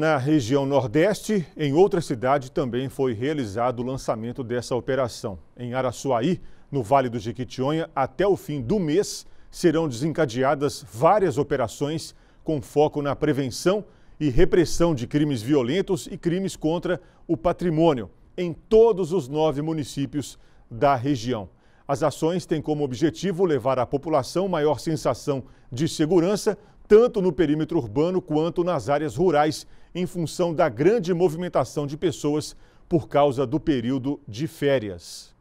Na região Nordeste, em outra cidade, também foi realizado o lançamento dessa operação. Em Araçuaí, no Vale do Jequitinhonha, até o fim do mês, serão desencadeadas várias operações com foco na prevenção e repressão de crimes violentos e crimes contra o patrimônio em todos os nove municípios da região. As ações têm como objetivo levar à população maior sensação de segurança tanto no perímetro urbano quanto nas áreas rurais, em função da grande movimentação de pessoas por causa do período de férias.